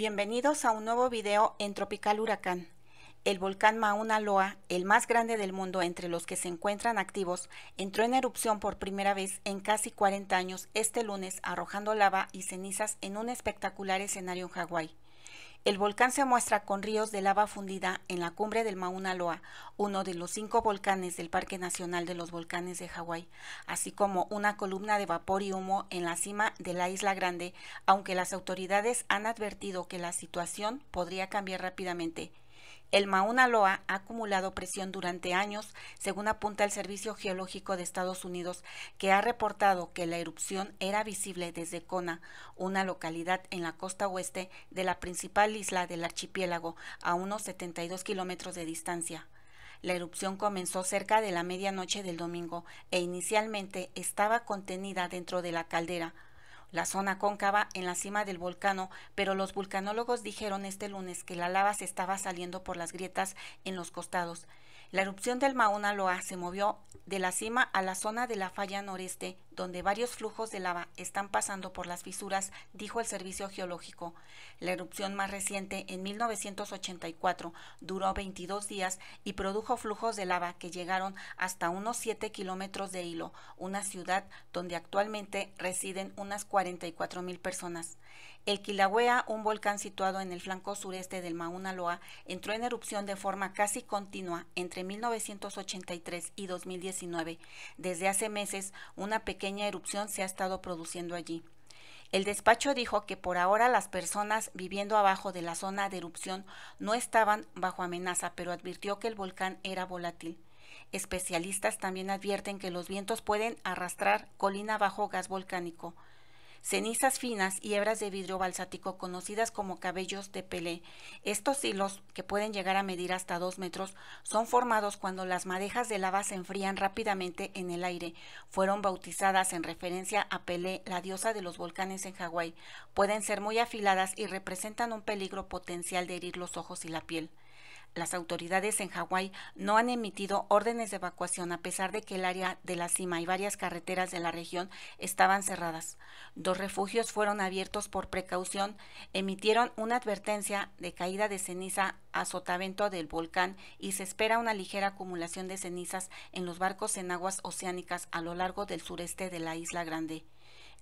Bienvenidos a un nuevo video en Tropical Huracán. El volcán Mauna Loa, el más grande del mundo entre los que se encuentran activos, entró en erupción por primera vez en casi 40 años este lunes arrojando lava y cenizas en un espectacular escenario en Hawái. El volcán se muestra con ríos de lava fundida en la cumbre del Mauna Loa, uno de los cinco volcanes del Parque Nacional de los Volcanes de Hawái, así como una columna de vapor y humo en la cima de la Isla Grande, aunque las autoridades han advertido que la situación podría cambiar rápidamente. El Mauna Loa ha acumulado presión durante años, según apunta el Servicio Geológico de Estados Unidos, que ha reportado que la erupción era visible desde Kona, una localidad en la costa oeste de la principal isla del archipiélago, a unos 72 kilómetros de distancia. La erupción comenzó cerca de la medianoche del domingo e inicialmente estaba contenida dentro de la caldera, la zona cóncava en la cima del volcán, pero los vulcanólogos dijeron este lunes que la lava se estaba saliendo por las grietas en los costados. La erupción del Mauna Loa se movió de la cima a la zona de la falla noreste donde varios flujos de lava están pasando por las fisuras, dijo el Servicio Geológico. La erupción más reciente, en 1984, duró 22 días y produjo flujos de lava que llegaron hasta unos 7 kilómetros de hilo, una ciudad donde actualmente residen unas 44 mil personas. El Kilauea, un volcán situado en el flanco sureste del Mauna Loa, entró en erupción de forma casi continua entre 1983 y 2019. Desde hace meses, una pequeña erupción se ha estado produciendo allí. El despacho dijo que por ahora las personas viviendo abajo de la zona de erupción no estaban bajo amenaza, pero advirtió que el volcán era volátil. Especialistas también advierten que los vientos pueden arrastrar colina bajo gas volcánico cenizas finas y hebras de vidrio balsático conocidas como cabellos de pelé. Estos hilos, que pueden llegar a medir hasta 2 metros, son formados cuando las madejas de lava se enfrían rápidamente en el aire. Fueron bautizadas en referencia a Pelé, la diosa de los volcanes en Hawái. Pueden ser muy afiladas y representan un peligro potencial de herir los ojos y la piel. Las autoridades en Hawái no han emitido órdenes de evacuación a pesar de que el área de la cima y varias carreteras de la región estaban cerradas. Dos refugios fueron abiertos por precaución, emitieron una advertencia de caída de ceniza a sotavento del volcán y se espera una ligera acumulación de cenizas en los barcos en aguas oceánicas a lo largo del sureste de la isla Grande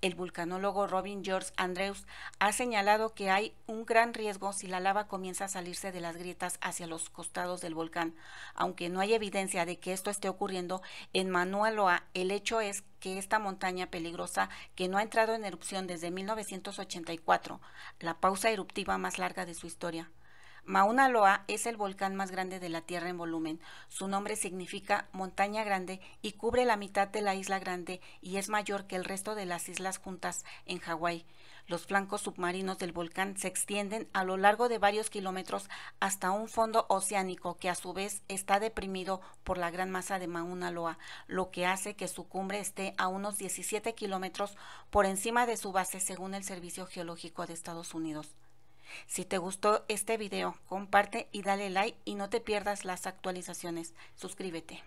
el vulcanólogo Robin George Andrews ha señalado que hay un gran riesgo si la lava comienza a salirse de las grietas hacia los costados del volcán. Aunque no hay evidencia de que esto esté ocurriendo, en Manualoa el hecho es que esta montaña peligrosa, que no ha entrado en erupción desde 1984, la pausa eruptiva más larga de su historia, Mauna Loa es el volcán más grande de la Tierra en volumen. Su nombre significa montaña grande y cubre la mitad de la isla grande y es mayor que el resto de las islas juntas en Hawái. Los flancos submarinos del volcán se extienden a lo largo de varios kilómetros hasta un fondo oceánico que a su vez está deprimido por la gran masa de Mauna Loa, lo que hace que su cumbre esté a unos 17 kilómetros por encima de su base según el Servicio Geológico de Estados Unidos. Si te gustó este video, comparte y dale like y no te pierdas las actualizaciones. Suscríbete.